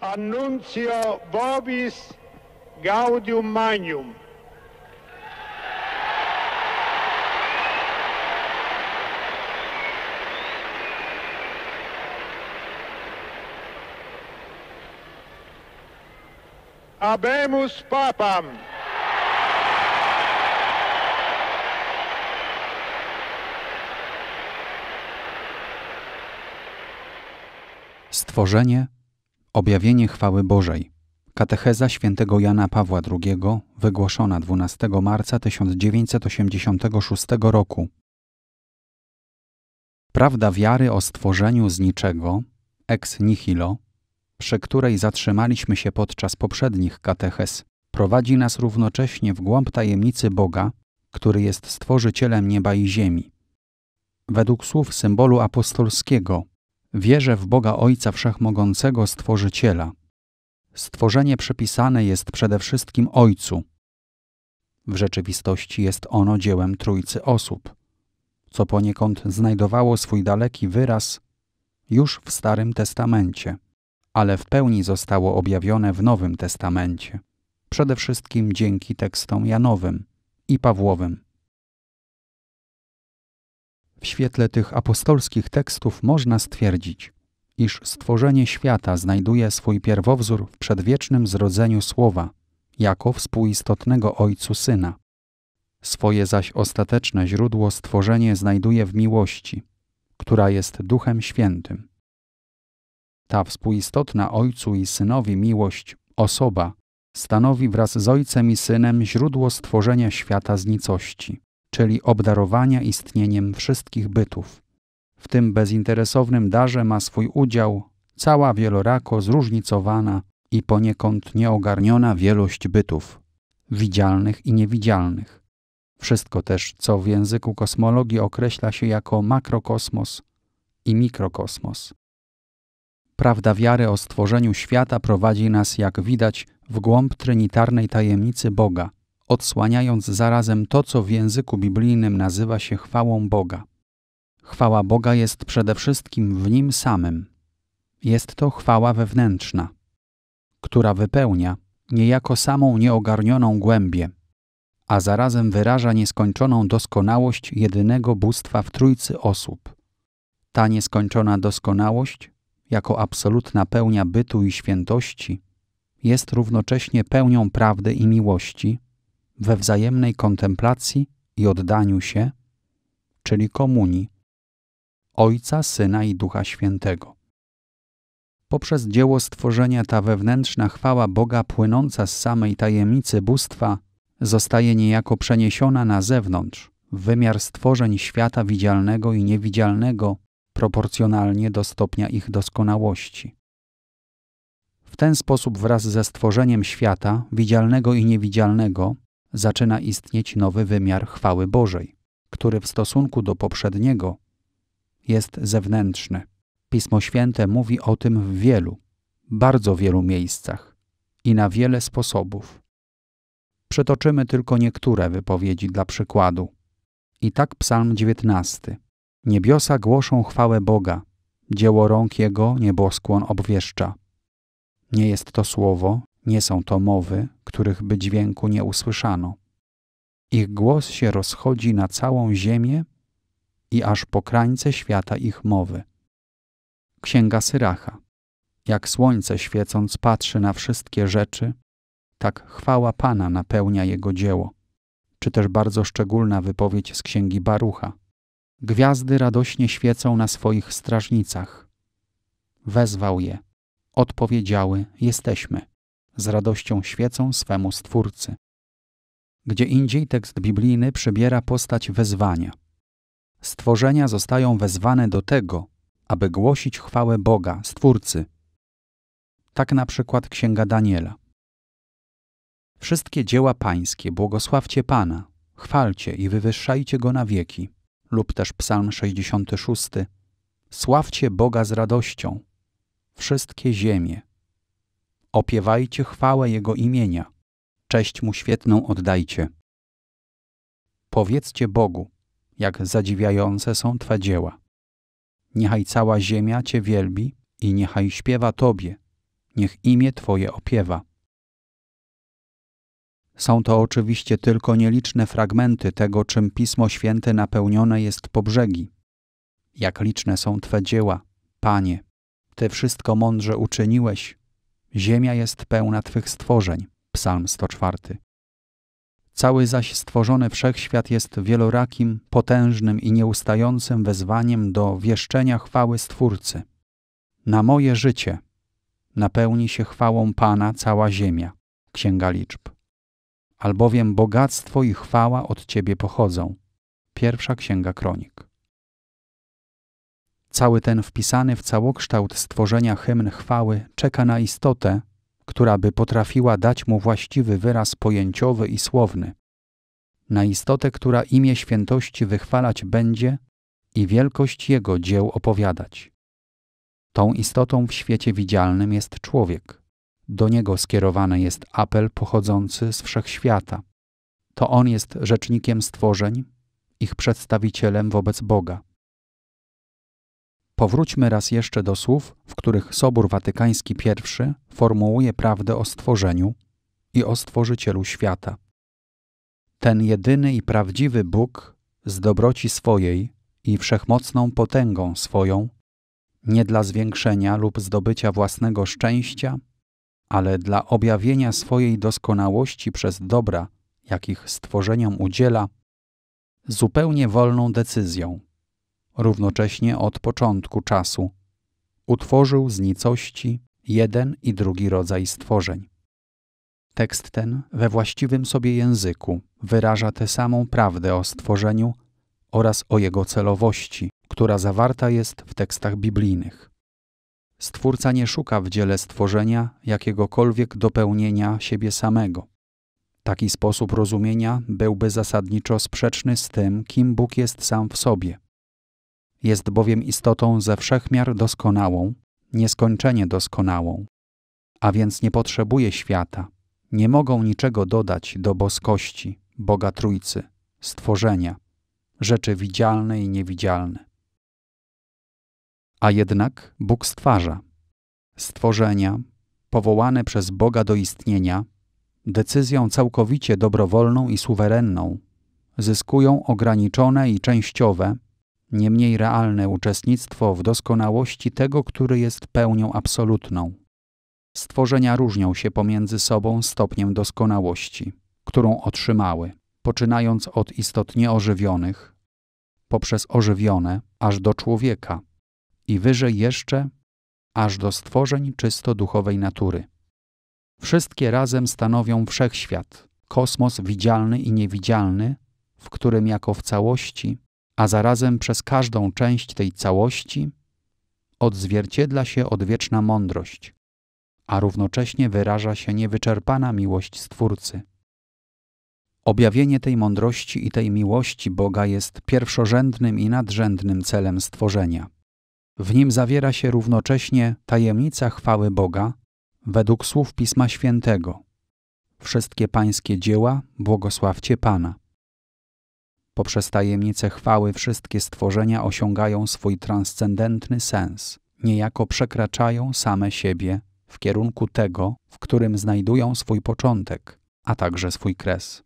Annuncio Vobis Gaudium Magnum. Abemus Papam. Stworzenie Objawienie chwały Bożej. Katecheza świętego Jana Pawła II, wygłoszona 12 marca 1986 roku. Prawda wiary o stworzeniu z niczego, ex nihilo, przy której zatrzymaliśmy się podczas poprzednich kateches, prowadzi nas równocześnie w głąb tajemnicy Boga, który jest stworzycielem nieba i ziemi. Według słów symbolu apostolskiego – Wierzę w Boga Ojca Wszechmogącego Stworzyciela. Stworzenie przypisane jest przede wszystkim Ojcu. W rzeczywistości jest ono dziełem trójcy osób, co poniekąd znajdowało swój daleki wyraz już w Starym Testamencie, ale w pełni zostało objawione w Nowym Testamencie, przede wszystkim dzięki tekstom Janowym i Pawłowym. W świetle tych apostolskich tekstów można stwierdzić, iż stworzenie świata znajduje swój pierwowzór w przedwiecznym zrodzeniu Słowa, jako współistotnego Ojcu Syna. Swoje zaś ostateczne źródło stworzenie znajduje w miłości, która jest Duchem Świętym. Ta współistotna Ojcu i Synowi miłość, osoba, stanowi wraz z Ojcem i Synem źródło stworzenia świata z nicości czyli obdarowania istnieniem wszystkich bytów. W tym bezinteresownym darze ma swój udział cała wielorako zróżnicowana i poniekąd nieogarniona wielość bytów, widzialnych i niewidzialnych. Wszystko też, co w języku kosmologii określa się jako makrokosmos i mikrokosmos. Prawda wiary o stworzeniu świata prowadzi nas, jak widać, w głąb trinitarnej tajemnicy Boga – odsłaniając zarazem to, co w języku biblijnym nazywa się chwałą Boga. Chwała Boga jest przede wszystkim w Nim samym. Jest to chwała wewnętrzna, która wypełnia niejako samą nieogarnioną głębię, a zarazem wyraża nieskończoną doskonałość jedynego bóstwa w trójcy osób. Ta nieskończona doskonałość, jako absolutna pełnia bytu i świętości, jest równocześnie pełnią prawdy i miłości, we wzajemnej kontemplacji i oddaniu się, czyli komunii, Ojca, Syna i Ducha Świętego. Poprzez dzieło stworzenia ta wewnętrzna chwała Boga płynąca z samej tajemnicy bóstwa zostaje niejako przeniesiona na zewnątrz, w wymiar stworzeń świata widzialnego i niewidzialnego, proporcjonalnie do stopnia ich doskonałości. W ten sposób wraz ze stworzeniem świata, widzialnego i niewidzialnego, zaczyna istnieć nowy wymiar chwały Bożej, który w stosunku do poprzedniego jest zewnętrzny. Pismo Święte mówi o tym w wielu, bardzo wielu miejscach i na wiele sposobów. Przytoczymy tylko niektóre wypowiedzi dla przykładu. I tak Psalm 19. Niebiosa głoszą chwałę Boga, dzieło rąk Jego nieboskłon obwieszcza. Nie jest to słowo, nie są to mowy, których by dźwięku nie usłyszano. Ich głos się rozchodzi na całą ziemię i aż po krańce świata ich mowy. Księga Syracha. Jak słońce świecąc patrzy na wszystkie rzeczy, tak chwała Pana napełnia jego dzieło. Czy też bardzo szczególna wypowiedź z księgi Barucha. Gwiazdy radośnie świecą na swoich strażnicach. Wezwał je. Odpowiedziały: Jesteśmy z radością świecą swemu Stwórcy. Gdzie indziej tekst biblijny przybiera postać wezwania. Stworzenia zostają wezwane do tego, aby głosić chwałę Boga, Stwórcy. Tak na przykład Księga Daniela. Wszystkie dzieła pańskie błogosławcie Pana, chwalcie i wywyższajcie Go na wieki. Lub też Psalm 66. Sławcie Boga z radością, wszystkie ziemie, opiewajcie chwałę Jego imienia, cześć Mu świetną oddajcie. Powiedzcie Bogu, jak zadziwiające są Twe dzieła. Niechaj cała ziemia Cię wielbi i niechaj śpiewa Tobie, niech imię Twoje opiewa. Są to oczywiście tylko nieliczne fragmenty tego, czym Pismo Święte napełnione jest po brzegi. Jak liczne są Twe dzieła, Panie. Ty wszystko mądrze uczyniłeś, Ziemia jest pełna Twych stworzeń. Psalm 104. Cały zaś stworzony wszechświat jest wielorakim, potężnym i nieustającym wezwaniem do wieszczenia chwały Stwórcy. Na moje życie napełni się chwałą Pana cała ziemia. Księga Liczb. Albowiem bogactwo i chwała od Ciebie pochodzą. Pierwsza Księga Kronik. Cały ten wpisany w całokształt stworzenia hymn chwały czeka na istotę, która by potrafiła dać mu właściwy wyraz pojęciowy i słowny. Na istotę, która imię świętości wychwalać będzie i wielkość jego dzieł opowiadać. Tą istotą w świecie widzialnym jest człowiek. Do niego skierowany jest apel pochodzący z wszechświata. To on jest rzecznikiem stworzeń, ich przedstawicielem wobec Boga. Powróćmy raz jeszcze do słów, w których Sobór Watykański I formułuje prawdę o stworzeniu i o stworzycielu świata. Ten jedyny i prawdziwy Bóg z dobroci swojej i wszechmocną potęgą swoją, nie dla zwiększenia lub zdobycia własnego szczęścia, ale dla objawienia swojej doskonałości przez dobra, jakich stworzeniom udziela, zupełnie wolną decyzją równocześnie od początku czasu. Utworzył z nicości jeden i drugi rodzaj stworzeń. Tekst ten we właściwym sobie języku wyraża tę samą prawdę o stworzeniu oraz o jego celowości, która zawarta jest w tekstach biblijnych. Stwórca nie szuka w dziele stworzenia jakiegokolwiek dopełnienia siebie samego. Taki sposób rozumienia byłby zasadniczo sprzeczny z tym, kim Bóg jest sam w sobie. Jest bowiem istotą ze wszechmiar doskonałą, nieskończenie doskonałą. A więc nie potrzebuje świata, nie mogą niczego dodać do boskości, Boga Trójcy, stworzenia, rzeczy widzialne i niewidzialne. A jednak Bóg stwarza. Stworzenia, powołane przez Boga do istnienia, decyzją całkowicie dobrowolną i suwerenną, zyskują ograniczone i częściowe, niemniej realne uczestnictwo w doskonałości tego, który jest pełnią absolutną. Stworzenia różnią się pomiędzy sobą stopniem doskonałości, którą otrzymały, poczynając od istot nieożywionych, poprzez ożywione, aż do człowieka i wyżej jeszcze, aż do stworzeń czysto duchowej natury. Wszystkie razem stanowią wszechświat, kosmos widzialny i niewidzialny, w którym jako w całości a zarazem przez każdą część tej całości odzwierciedla się odwieczna mądrość, a równocześnie wyraża się niewyczerpana miłość Stwórcy. Objawienie tej mądrości i tej miłości Boga jest pierwszorzędnym i nadrzędnym celem stworzenia. W nim zawiera się równocześnie tajemnica chwały Boga według słów Pisma Świętego. Wszystkie pańskie dzieła błogosławcie Pana. Poprzez tajemnice chwały wszystkie stworzenia osiągają swój transcendentny sens, niejako przekraczają same siebie w kierunku tego, w którym znajdują swój początek, a także swój kres.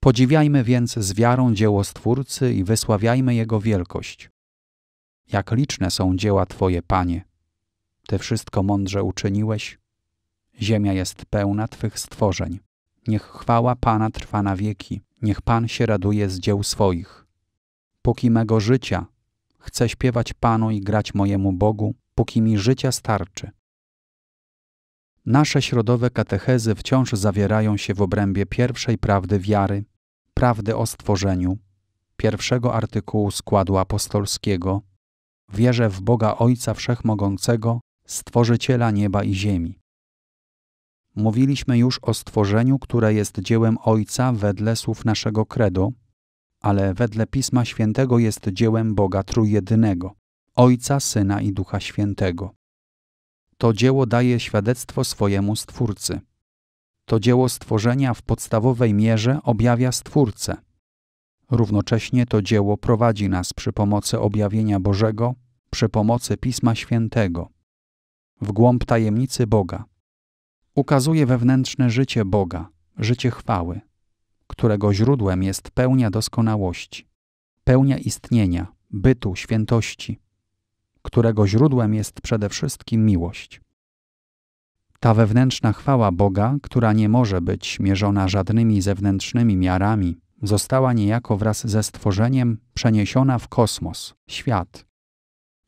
Podziwiajmy więc z wiarą dzieło Stwórcy i wysławiajmy Jego wielkość. Jak liczne są dzieła Twoje, Panie! Ty wszystko mądrze uczyniłeś. Ziemia jest pełna Twych stworzeń. Niech chwała Pana trwa na wieki niech Pan się raduje z dzieł swoich. Póki mego życia chcę śpiewać Panu i grać mojemu Bogu, póki mi życia starczy. Nasze środowe katechezy wciąż zawierają się w obrębie pierwszej prawdy wiary, prawdy o stworzeniu, pierwszego artykułu składu apostolskiego, wierzę w Boga Ojca Wszechmogącego, Stworzyciela nieba i ziemi. Mówiliśmy już o stworzeniu, które jest dziełem Ojca wedle słów naszego credo, ale wedle Pisma Świętego jest dziełem Boga Trójjedynego, Ojca, Syna i Ducha Świętego. To dzieło daje świadectwo swojemu Stwórcy. To dzieło stworzenia w podstawowej mierze objawia Stwórcę. Równocześnie to dzieło prowadzi nas przy pomocy objawienia Bożego, przy pomocy Pisma Świętego, w głąb tajemnicy Boga – ukazuje wewnętrzne życie Boga, życie chwały, którego źródłem jest pełnia doskonałości, pełnia istnienia, bytu, świętości, którego źródłem jest przede wszystkim miłość. Ta wewnętrzna chwała Boga, która nie może być mierzona żadnymi zewnętrznymi miarami, została niejako wraz ze stworzeniem przeniesiona w kosmos, świat.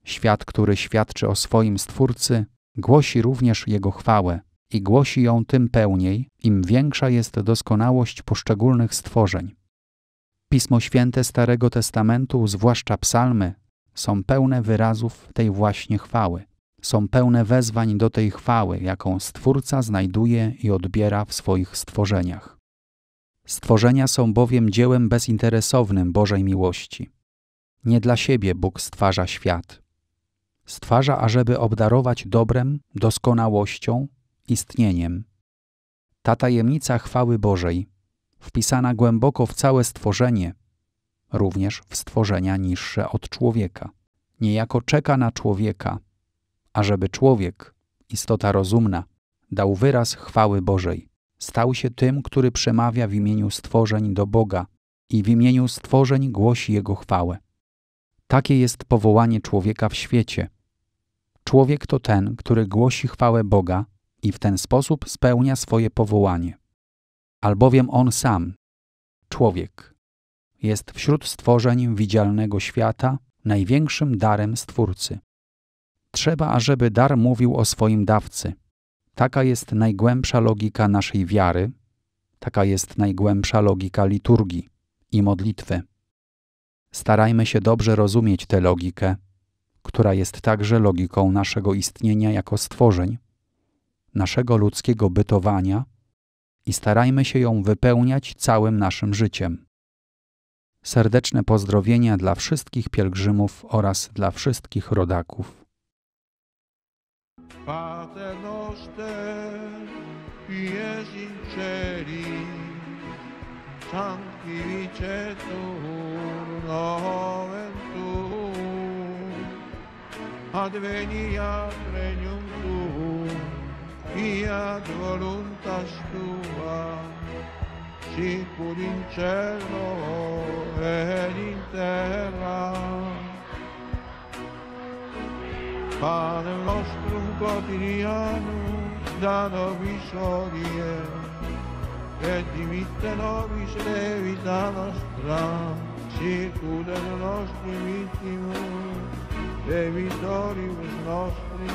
Świat, który świadczy o swoim Stwórcy, głosi również Jego chwałę, i głosi ją tym pełniej, im większa jest doskonałość poszczególnych stworzeń. Pismo Święte Starego Testamentu, zwłaszcza psalmy, są pełne wyrazów tej właśnie chwały. Są pełne wezwań do tej chwały, jaką Stwórca znajduje i odbiera w swoich stworzeniach. Stworzenia są bowiem dziełem bezinteresownym Bożej miłości. Nie dla siebie Bóg stwarza świat. Stwarza, ażeby obdarować dobrem, doskonałością istnieniem. Ta tajemnica chwały Bożej, wpisana głęboko w całe stworzenie, również w stworzenia niższe od człowieka, niejako czeka na człowieka, ażeby człowiek, istota rozumna, dał wyraz chwały Bożej. Stał się tym, który przemawia w imieniu stworzeń do Boga i w imieniu stworzeń głosi Jego chwałę. Takie jest powołanie człowieka w świecie. Człowiek to ten, który głosi chwałę Boga i w ten sposób spełnia swoje powołanie. Albowiem on sam, człowiek, jest wśród stworzeń widzialnego świata największym darem Stwórcy. Trzeba, ażeby dar mówił o swoim dawcy. Taka jest najgłębsza logika naszej wiary, taka jest najgłębsza logika liturgii i modlitwy. Starajmy się dobrze rozumieć tę logikę, która jest także logiką naszego istnienia jako stworzeń naszego ludzkiego bytowania i starajmy się ją wypełniać całym naszym życiem. Serdeczne pozdrowienia dla wszystkich pielgrzymów oraz dla wszystkich rodaków. Pater noster, ies in celi, adveniat regnum fiat voluntas tua, sicur in cielo ed in terra. Pane nostro quotidiano, da nobis odie, e dimitte nobis levita nostra, sicur et nostri vittimus, e vittoribus nostri,